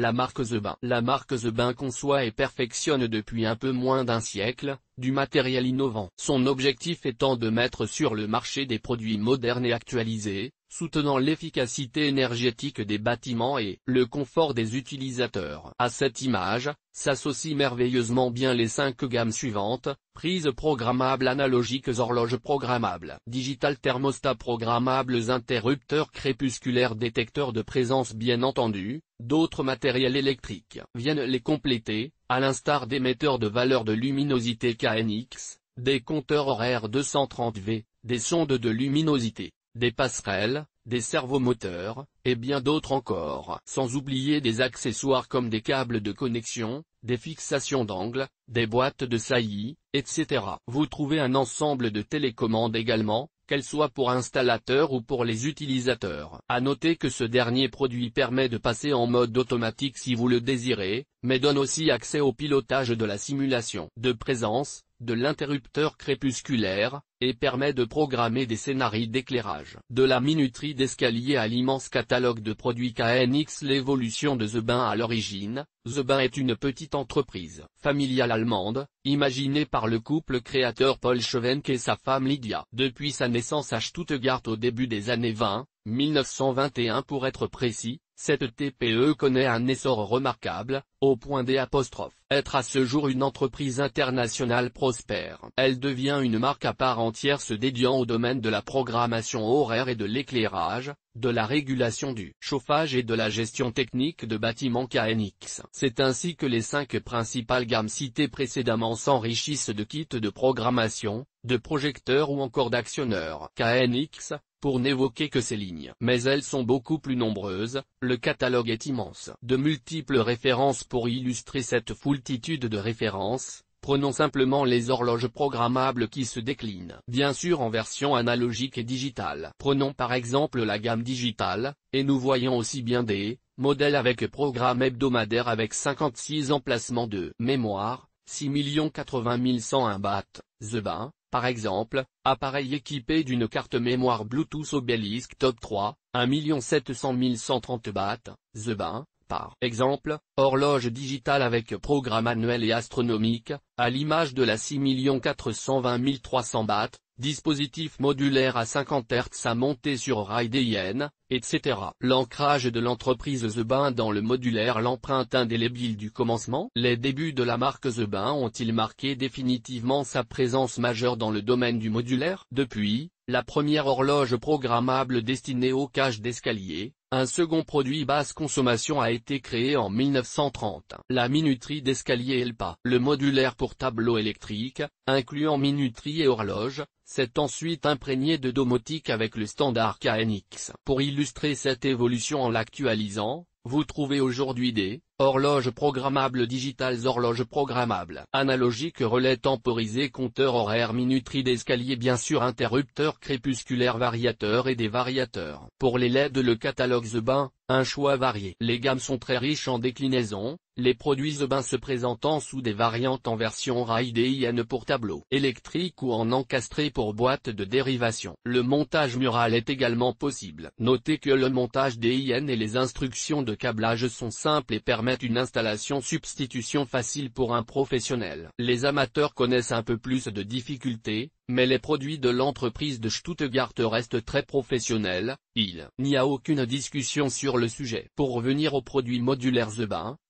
La marque The La marque The conçoit et perfectionne depuis un peu moins d'un siècle, du matériel innovant. Son objectif étant de mettre sur le marché des produits modernes et actualisés, soutenant l'efficacité énergétique des bâtiments et le confort des utilisateurs. À cette image, s'associent merveilleusement bien les cinq gammes suivantes, prises programmables analogiques horloges programmables, digital thermostat programmables interrupteurs crépusculaires détecteurs de présence bien entendu, D'autres matériels électriques viennent les compléter, à l'instar d'émetteurs de valeur de luminosité KNX, des compteurs horaires 230V, des sondes de luminosité, des passerelles, des servomoteurs, et bien d'autres encore. Sans oublier des accessoires comme des câbles de connexion, des fixations d'angle, des boîtes de saillie, etc. Vous trouvez un ensemble de télécommandes également, qu'elle soit pour installateurs ou pour les utilisateurs. À noter que ce dernier produit permet de passer en mode automatique si vous le désirez, mais donne aussi accès au pilotage de la simulation de présence, de l'interrupteur crépusculaire, et permet de programmer des scénarios d'éclairage. De la minuterie d'escalier à l'immense catalogue de produits KNX L'évolution de The Bain à l'origine, The est une petite entreprise familiale allemande, imaginée par le couple créateur Paul Schwenk et sa femme Lydia. Depuis sa naissance à Stuttgart au début des années 20, 1921 pour être précis, cette TPE connaît un essor remarquable, au point des Être à ce jour une entreprise internationale prospère. Elle devient une marque à part entière se dédiant au domaine de la programmation horaire et de l'éclairage, de la régulation du chauffage et de la gestion technique de bâtiments KNX. C'est ainsi que les cinq principales gammes citées précédemment s'enrichissent de kits de programmation, de projecteurs ou encore d'actionneurs. KNX, pour n'évoquer que ces lignes. Mais elles sont beaucoup plus nombreuses, le catalogue est immense. De multiples références pour illustrer cette foultitude de références, prenons simplement les horloges programmables qui se déclinent bien sûr en version analogique et digitale. Prenons par exemple la gamme digitale, et nous voyons aussi bien des modèles avec programme hebdomadaire avec 56 emplacements de mémoire, 6 80 101 BAT, The Bain, par exemple, appareil équipé d'une carte mémoire Bluetooth Obelisk Top 3, 1 700 130 BAT, The Bain, par exemple, horloge digitale avec programme annuel et astronomique, à l'image de la 6 420 300 bahts, dispositif modulaire à 50 Hz à monter sur rail DIN, etc. L'ancrage de l'entreprise Bain dans le modulaire L'empreinte indélébile du commencement Les débuts de la marque Bain ont-ils marqué définitivement sa présence majeure dans le domaine du modulaire Depuis, la première horloge programmable destinée aux cages d'escalier, un second produit basse consommation a été créé en 1930. La minuterie d'escalier ELPA. Le modulaire pour tableau électrique, incluant minuterie et horloge, s'est ensuite imprégné de domotique avec le standard KNX. Pour illustrer cette évolution en l'actualisant, vous trouvez aujourd'hui des horloges programmables digitales horloges programmables analogiques relais temporisés compteurs horaires minuterie d'escalier bien sûr interrupteurs crépusculaires variateurs et des variateurs. Pour les LED le catalogue The un choix varié. Les gammes sont très riches en déclinaisons, les produits e se présentant sous des variantes en version rail DIN pour tableau électrique ou en encastré pour boîte de dérivation. Le montage mural est également possible. Notez que le montage DIN et les instructions de câblage sont simples et permettent une installation substitution facile pour un professionnel. Les amateurs connaissent un peu plus de difficultés, mais les produits de l'entreprise de Stuttgart restent très professionnels, il n'y a aucune discussion sur le sujet. Pour revenir aux produits modulaires The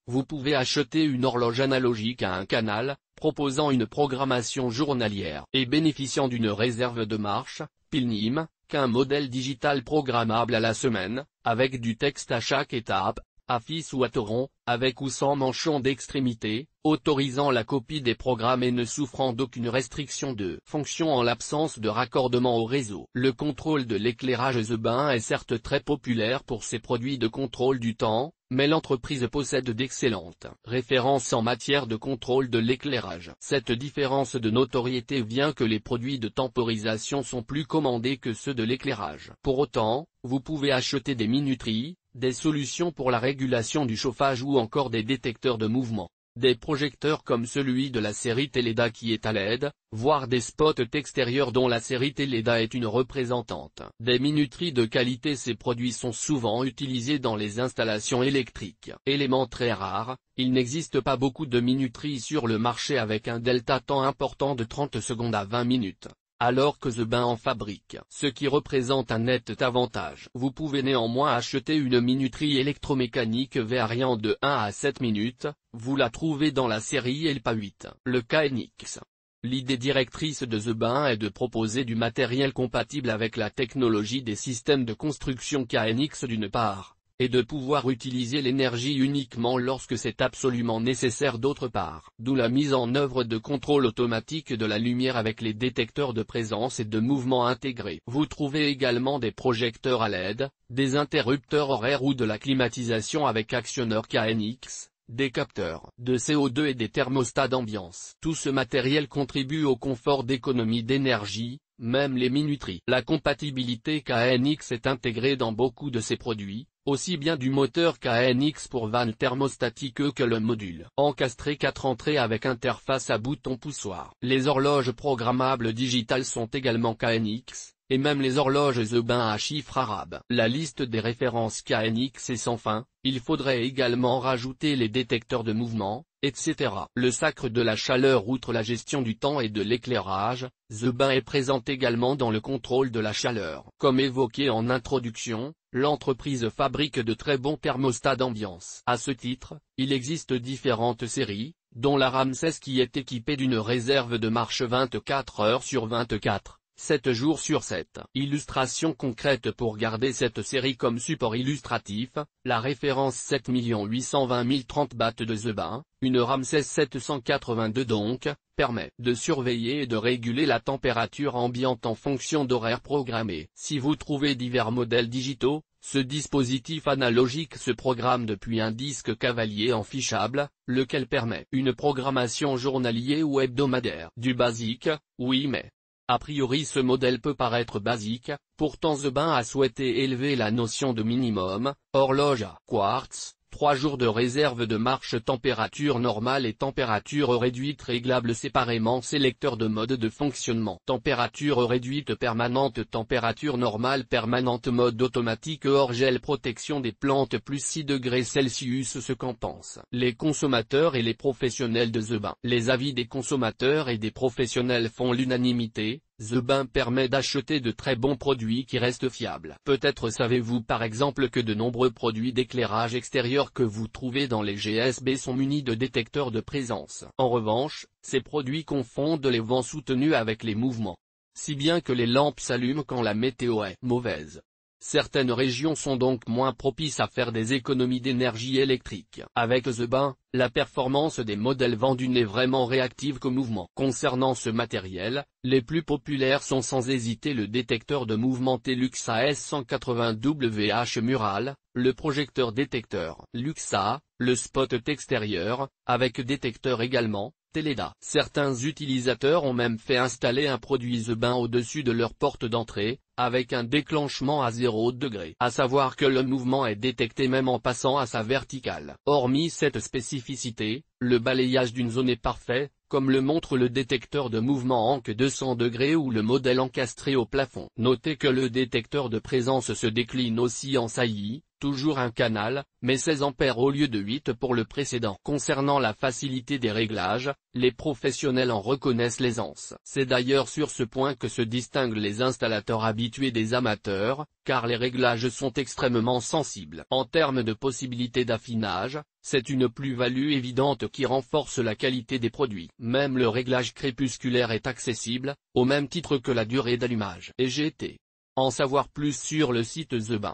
vous pouvez acheter une horloge analogique à un canal, proposant une programmation journalière et bénéficiant d'une réserve de marche, PILNIM, qu'un modèle digital programmable à la semaine, avec du texte à chaque étape, à fils ou à Toron, avec ou sans manchon d'extrémité, autorisant la copie des programmes et ne souffrant d'aucune restriction de fonction en l'absence de raccordement au réseau. Le contrôle de l'éclairage bain est certes très populaire pour ses produits de contrôle du temps, mais l'entreprise possède d'excellentes références en matière de contrôle de l'éclairage. Cette différence de notoriété vient que les produits de temporisation sont plus commandés que ceux de l'éclairage. Pour autant, vous pouvez acheter des minuteries, des solutions pour la régulation du chauffage ou encore des détecteurs de mouvement, des projecteurs comme celui de la série Teleda qui est à l'aide, voire des spots extérieurs dont la série Teleda est une représentante. Des minuteries de qualité ces produits sont souvent utilisés dans les installations électriques. Élément très rare, il n'existe pas beaucoup de minuteries sur le marché avec un delta temps important de 30 secondes à 20 minutes, alors que The Bain en fabrique, ce qui représente un net avantage. Vous pouvez néanmoins acheter une minuterie électromécanique variant de 1 à 7 minutes, vous la trouvez dans la série Elpa 8. Le KNX. L'idée directrice de The Bain est de proposer du matériel compatible avec la technologie des systèmes de construction KNX d'une part, et de pouvoir utiliser l'énergie uniquement lorsque c'est absolument nécessaire d'autre part. D'où la mise en œuvre de contrôle automatique de la lumière avec les détecteurs de présence et de mouvement intégrés. Vous trouvez également des projecteurs à LED, des interrupteurs horaires ou de la climatisation avec actionneur KNX, des capteurs de CO2 et des thermostats d'ambiance. Tout ce matériel contribue au confort d'économie d'énergie, même les minuteries. La compatibilité KNX est intégrée dans beaucoup de ces produits, aussi bien du moteur KNX pour vanne thermostatique que le module. Encastré 4 entrées avec interface à bouton poussoir. Les horloges programmables digitales sont également KNX, et même les horloges Zeubin à chiffres arabes. La liste des références KNX est sans fin, il faudrait également rajouter les détecteurs de mouvement, etc. Le sacre de la chaleur outre la gestion du temps et de l'éclairage, Bain est présent également dans le contrôle de la chaleur. Comme évoqué en introduction, l'entreprise fabrique de très bons thermostats d'ambiance. À ce titre, il existe différentes séries, dont la Ramsès qui est équipée d'une réserve de marche 24 heures sur 24. 7 jours sur 7. Illustration concrète pour garder cette série comme support illustratif, la référence 7 820 030 battes de The une RAM 782 donc, permet de surveiller et de réguler la température ambiante en fonction d'horaires programmés. Si vous trouvez divers modèles digitaux, ce dispositif analogique se programme depuis un disque cavalier enfichable, lequel permet une programmation journalier ou hebdomadaire. Du basique, oui mais, a priori ce modèle peut paraître basique, pourtant The a souhaité élever la notion de minimum, horloge à quartz, 3 jours de réserve de marche température normale et température réduite réglable séparément sélecteur de mode de fonctionnement température réduite permanente température normale permanente mode automatique hors gel protection des plantes plus 6 degrés Celsius ce qu'en pensent les consommateurs et les professionnels de The Les avis des consommateurs et des professionnels font l'unanimité, The Bain permet d'acheter de très bons produits qui restent fiables. Peut-être savez-vous par exemple que de nombreux produits d'éclairage extérieur que vous trouvez dans les GSB sont munis de détecteurs de présence. En revanche, ces produits confondent les vents soutenus avec les mouvements. Si bien que les lampes s'allument quand la météo est mauvaise. Certaines régions sont donc moins propices à faire des économies d'énergie électrique. Avec The Bain, la performance des modèles vendus n'est vraiment réactive qu'au mouvement. Concernant ce matériel, les plus populaires sont sans hésiter le détecteur de mouvement Teluxa s 180 wh Mural, le projecteur détecteur Luxa, le spot extérieur, avec détecteur également, Teleda. Certains utilisateurs ont même fait installer un produit The Bain au-dessus de leur porte d'entrée, avec un déclenchement à 0 degré. À savoir que le mouvement est détecté même en passant à sa verticale. Hormis cette spécificité, le balayage d'une zone est parfait, comme le montre le détecteur de mouvement que 200 degrés ou le modèle encastré au plafond. Notez que le détecteur de présence se décline aussi en saillie, toujours un canal, mais 16 ampères au lieu de 8 pour le précédent. Concernant la facilité des réglages, les professionnels en reconnaissent l'aisance. C'est d'ailleurs sur ce point que se distinguent les installateurs habitués des amateurs, car les réglages sont extrêmement sensibles. En termes de possibilités d'affinage, c'est une plus-value évidente qui renforce la qualité des produits. Même le réglage crépusculaire est accessible, au même titre que la durée d'allumage. Et j'ai été En savoir plus sur le site TheBain.